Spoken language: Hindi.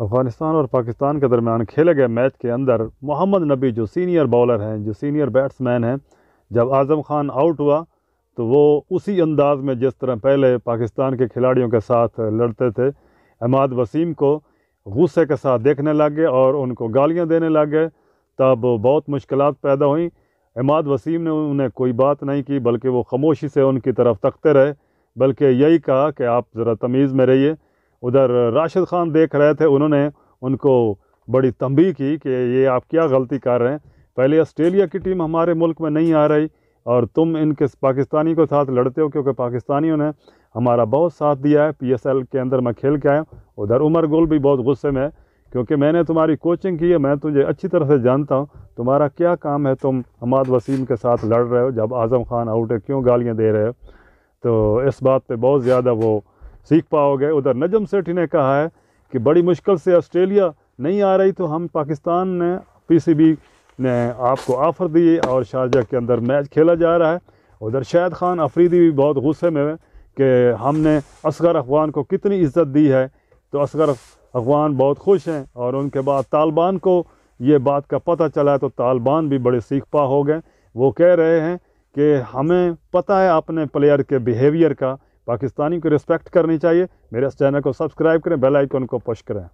अफगानिस्तान और पाकिस्तान के दरमियान खेले गए मैच के अंदर मोहम्मद नबी जो सीनियर बॉलर हैं जो सीनियर बैट्समैन हैं जब आज़म खान आउट हुआ तो वो उसी अंदाज में जिस तरह पहले पाकिस्तान के खिलाड़ियों के साथ लड़ते थे अहमद वसीम को गुस्से के साथ देखने लग गए और उनको गालियाँ देने लग गए तब बहुत मुश्किल पैदा हुई अहमद वसीम ने उन्हें कोई बात नहीं की बल्कि वो खामोशी से उनकी तरफ तकते रहे बल्कि यही कहा कि आप ज़रा तमीज़ में रहिए उधर राशिद ख़ान देख रहे थे उन्होंने उनको बड़ी तंबी की कि ये आप क्या गलती कर रहे हैं पहले ऑस्ट्रेलिया की टीम हमारे मुल्क में नहीं आ रही और तुम इनके पाकिस्तानी के साथ लड़ते हो क्योंकि पाकिस्तानियों ने हमारा बहुत साथ दिया है पीएसएल के अंदर मैं खेल के आया उधर उमर गुल भी बहुत गुस्से में है क्योंकि मैंने तुम्हारी कोचिंग की है मैं तुझे अच्छी तरह से जानता हूँ तुम्हारा क्या काम है तुम हमाद वसीम के साथ लड़ रहे हो जब आज़म खान आउट है क्यों गालियाँ दे रहे हो तो इस बात पे बहुत ज़्यादा वो सीख पाओगे उधर नजम सेठी ने कहा है कि बड़ी मुश्किल से ऑस्ट्रेलिया नहीं आ रही तो हम पाकिस्तान ने पीसीबी ने आपको ऑफ़र दिए और शारजा के अंदर मैच खेला जा रहा है उधर शाहद खान अफरीदी भी बहुत गुस्से में है कि हमने असगर अफगान को कितनी इज्जत दी है तो असगर अफगान बहुत खुश हैं और उनके बाद तालिबान को ये बात का पता चला तो तालिबान भी बड़े सीख पा हो गए वो कह रहे हैं कि हमें पता है अपने प्लेयर के बिहेवियर का पाकिस्तानी को रिस्पेक्ट करनी चाहिए मेरे इस चैनल को सब्सक्राइब करें बेल आइकन को पुश करें